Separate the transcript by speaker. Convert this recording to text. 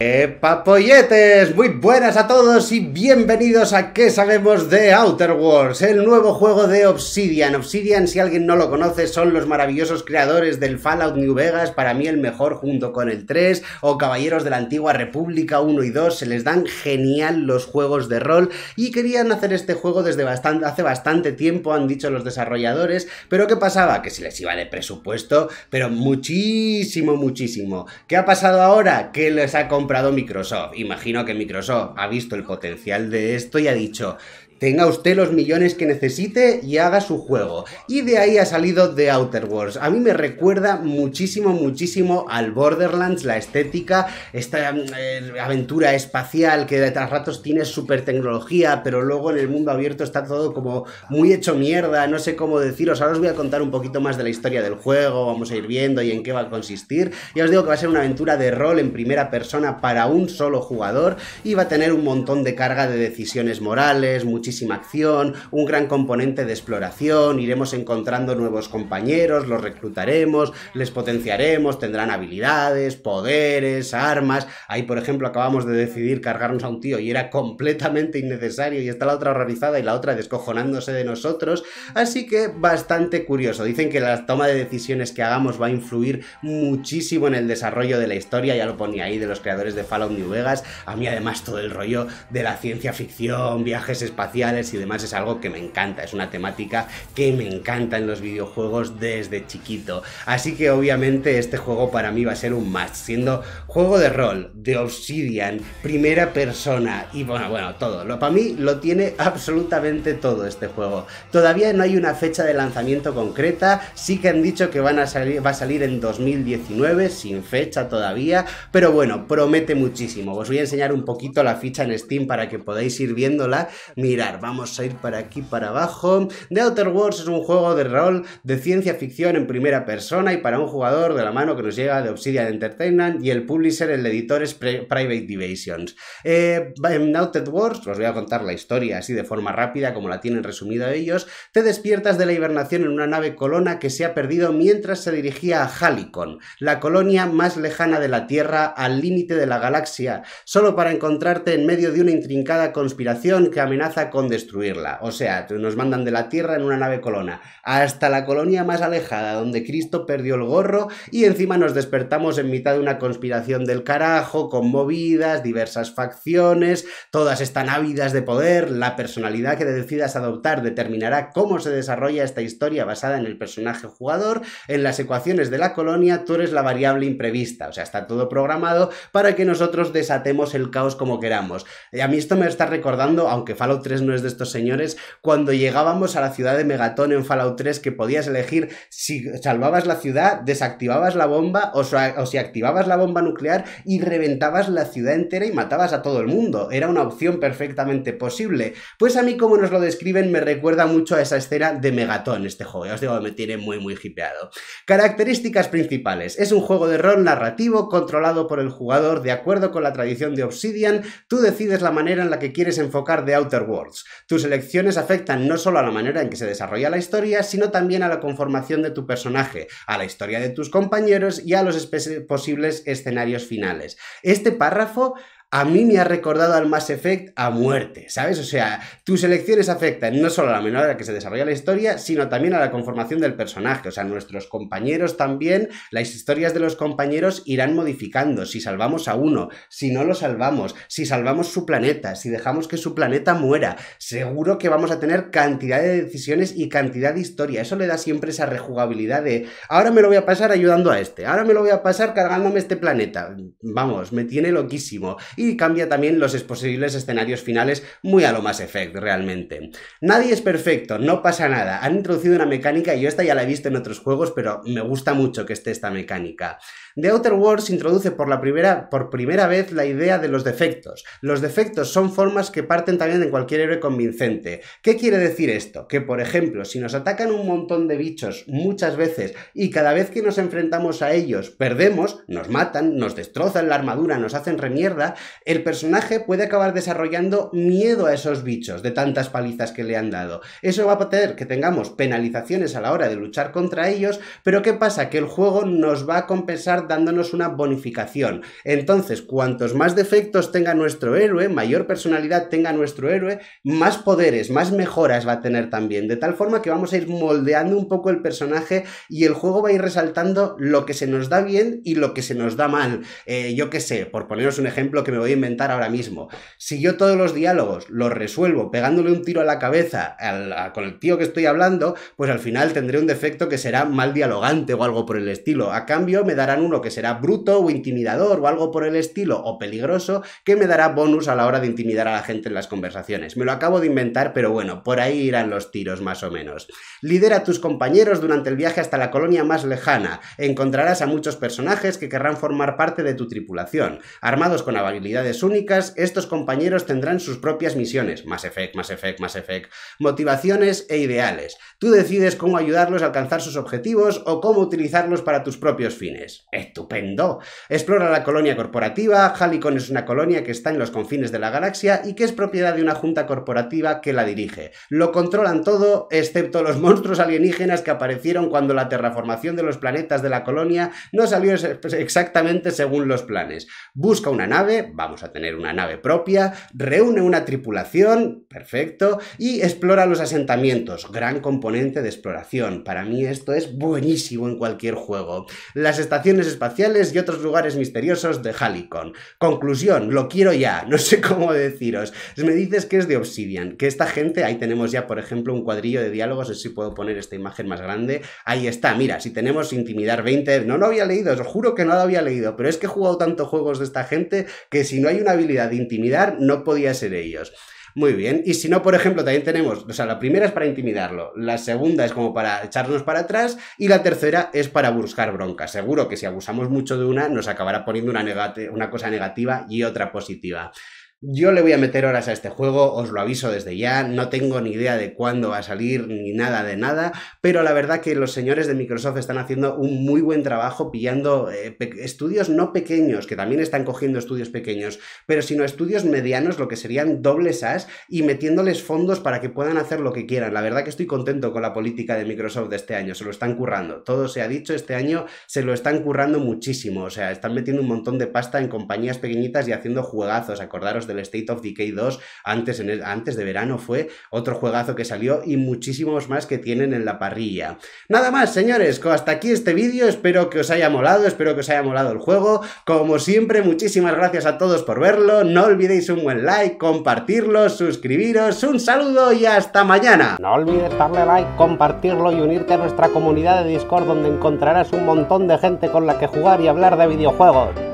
Speaker 1: Eh, Muy buenas a todos y bienvenidos a ¿Qué sabemos de Outer Wars? El nuevo juego de Obsidian. Obsidian, si alguien no lo conoce, son los maravillosos creadores del Fallout New Vegas, para mí el mejor junto con el 3, o Caballeros de la Antigua República 1 y 2, se les dan genial los juegos de rol y querían hacer este juego desde bastante, hace bastante tiempo, han dicho los desarrolladores, pero ¿qué pasaba? Que se les iba de presupuesto, pero muchísimo, muchísimo. ¿Qué ha pasado ahora? Que les ha Microsoft. Imagino que Microsoft ha visto el potencial de esto y ha dicho, tenga usted los millones que necesite y haga su juego. Y de ahí ha salido The Outer Worlds. A mí me recuerda muchísimo, muchísimo al Borderlands, la estética, esta mm, eh, aventura espacial que de tras ratos tiene super tecnología, pero luego en el mundo abierto está todo como muy hecho mierda, no sé cómo deciros. Ahora os voy a contar un poquito más de la historia del juego, vamos a ir viendo y en qué va a consistir. Ya os digo que va a ser una aventura de rol en primera persona para un solo jugador y va a tener un montón de carga de decisiones morales, muchísima acción, un gran componente de exploración, iremos encontrando nuevos compañeros, los reclutaremos, les potenciaremos, tendrán habilidades, poderes, armas. Ahí, por ejemplo, acabamos de decidir cargarnos a un tío y era completamente innecesario y está la otra horrorizada y la otra descojonándose de nosotros. Así que bastante curioso. Dicen que la toma de decisiones que hagamos va a influir muchísimo en el desarrollo de la historia, ya lo ponía ahí, de los creadores de Fallout New Vegas. A mí además todo el rollo de la ciencia ficción, viajes espaciales, y demás es algo que me encanta, es una temática que me encanta en los videojuegos desde chiquito. Así que obviamente este juego para mí va a ser un match, siendo juego de rol, de Obsidian, primera persona y bueno, bueno, todo. para mí lo tiene absolutamente todo este juego. Todavía no hay una fecha de lanzamiento concreta, sí que han dicho que a salir, va a salir en 2019, sin fecha todavía, pero bueno, promete muchísimo. Os voy a enseñar un poquito la ficha en Steam para que podáis ir viéndola. Mira, Vamos a ir para aquí, para abajo. The Outer Worlds es un juego de rol de ciencia ficción en primera persona y para un jugador de la mano que nos llega de Obsidian Entertainment y el publisher, el editor es Private Divisions. Eh, en Outer Worlds, os voy a contar la historia así de forma rápida, como la tienen resumida ellos, te despiertas de la hibernación en una nave colona que se ha perdido mientras se dirigía a Halicon, la colonia más lejana de la Tierra al límite de la galaxia, solo para encontrarte en medio de una intrincada conspiración que amenaza con con destruirla. O sea, nos mandan de la Tierra en una nave colona hasta la colonia más alejada donde Cristo perdió el gorro y encima nos despertamos en mitad de una conspiración del carajo, con movidas, diversas facciones, todas están ávidas de poder, la personalidad que decidas adoptar determinará cómo se desarrolla esta historia basada en el personaje jugador, en las ecuaciones de la colonia tú eres la variable imprevista, o sea, está todo programado para que nosotros desatemos el caos como queramos. Y a mí esto me está recordando, aunque Fallout 3 de estos señores, cuando llegábamos a la ciudad de Megaton en Fallout 3 que podías elegir si salvabas la ciudad, desactivabas la bomba o, si activabas la bomba nuclear y reventabas la ciudad entera y matabas a todo el mundo. Era una opción perfectamente posible. Pues a mí como nos lo describen me recuerda mucho a esa escena de Megatón este juego. Ya os digo, me tiene muy muy hipeado. Características principales. Es un juego de rol narrativo controlado por el jugador de acuerdo con la tradición de Obsidian. Tú decides la manera en la que quieres enfocar The Outer Worlds. Tus elecciones afectan no solo a la manera en que se desarrolla la historia, sino también a la conformación de tu personaje, a la historia de tus compañeros y a los posibles escenarios finales. Este párrafo a mí me ha recordado al Mass Effect a muerte, ¿sabes? O sea, tus elecciones afectan no solo a la manera en que se desarrolla la historia, sino también a la conformación del personaje. O sea, nuestros compañeros también, las historias de los compañeros irán modificando. Si salvamos a uno, si no lo salvamos, si salvamos su planeta, si dejamos que su planeta muera, seguro que vamos a tener cantidad de decisiones y cantidad de historia. Eso le da siempre esa rejugabilidad de ahora me lo voy a pasar ayudando a este, ahora me lo voy a pasar cargándome este planeta. Vamos, me tiene loquísimo y cambia también los posibles escenarios finales muy a lo más Effect realmente. Nadie es perfecto, no pasa nada. Han introducido una mecánica y yo esta ya la he visto en otros juegos, pero me gusta mucho que esté esta mecánica. The Outer Worlds introduce por, primera, por primera vez la idea de los defectos. Los defectos son formas que parten también de cualquier héroe convincente. ¿Qué quiere decir esto? Que, por ejemplo, si nos atacan un montón de bichos muchas veces y cada vez que nos enfrentamos a ellos perdemos, nos matan, nos destrozan la armadura, nos hacen remierda, el personaje puede acabar desarrollando miedo a esos bichos de tantas palizas que le han dado. Eso va a tener que tengamos penalizaciones a la hora de luchar contra ellos, pero ¿qué pasa? Que el juego nos va a compensar dándonos una bonificación. Entonces, cuantos más defectos tenga nuestro héroe, mayor personalidad tenga nuestro héroe, más poderes, más mejoras va a tener también. De tal forma que vamos a ir moldeando un poco el personaje y el juego va a ir resaltando lo que se nos da bien y lo que se nos da mal. Eh, yo qué sé, por poneros un ejemplo que me voy a inventar ahora mismo. Si yo todos los diálogos los resuelvo pegándole un tiro a la cabeza con el tío que estoy hablando, pues al final tendré un defecto que será mal dialogante o algo por el estilo. A cambio, me darán uno que será bruto o intimidador o algo por el estilo o peligroso que me dará bonus a la hora de intimidar a la gente en las conversaciones. Me lo acabo de inventar, pero bueno, por ahí irán los tiros más o menos. Lidera a tus compañeros durante el viaje hasta la colonia más lejana. Encontrarás a muchos personajes que querrán formar parte de tu tripulación. Armados con habilidades únicas, estos compañeros tendrán sus propias misiones, más efecto, más efecto, más efecto. motivaciones e ideales. Tú decides cómo ayudarlos a alcanzar sus objetivos o cómo utilizarlos para tus propios fines. Estupendo. Explora la colonia corporativa. Halicon es una colonia que está en los confines de la galaxia y que es propiedad de una junta corporativa que la dirige. Lo controlan todo, excepto los monstruos alienígenas que aparecieron cuando la terraformación de los planetas de la colonia no salió exactamente según los planes. Busca una nave, vamos a tener una nave propia, reúne una tripulación, perfecto, y explora los asentamientos, gran componente de exploración. Para mí esto es buenísimo en cualquier juego. Las estaciones espaciales y otros lugares misteriosos de Halicon. Conclusión, lo quiero ya, no sé cómo deciros. Me dices que es de Obsidian, que esta gente, ahí tenemos ya, por ejemplo, un cuadrillo de diálogos, no sé si puedo poner esta imagen más grande. Ahí está, mira, si tenemos Intimidar 20, no lo había leído, os juro que no lo había leído, pero es que he jugado tantos juegos de esta gente que si no hay una habilidad de intimidar, no podía ser ellos. Muy bien. Y si no, por ejemplo, también tenemos, o sea, la primera es para intimidarlo, la segunda es como para echarnos para atrás y la tercera es para buscar bronca, Seguro que si abusamos mucho de una, nos acabará poniendo una, una cosa negativa y otra positiva. Yo le voy a meter horas a este juego, os lo aviso desde ya, no tengo ni idea de cuándo va a salir ni nada de nada, pero la verdad que los señores de Microsoft están haciendo un muy buen trabajo pillando eh, estudios no pequeños, que también están cogiendo estudios pequeños, pero sino estudios medianos, lo que serían dobles as, y metiéndoles fondos para que puedan hacer lo que quieran. La verdad que estoy contento con la política de Microsoft de este año, se lo están currando, todo se ha dicho, este año se lo están currando muchísimo, o sea, están metiendo un montón de pasta en compañías pequeñitas y haciendo juegazos, acordaros del State of Decay 2 antes, antes de verano fue otro juegazo que salió y muchísimos más que tienen en la parrilla. Nada más, señores, hasta aquí este vídeo, espero que os haya molado, espero que os haya molado el juego. Como siempre, muchísimas gracias a todos por verlo, no olvidéis un buen like, compartirlo, suscribiros, un saludo y hasta mañana. No olvides darle like, compartirlo y unirte a nuestra comunidad de Discord donde encontrarás un montón de gente con la que jugar y hablar de videojuegos.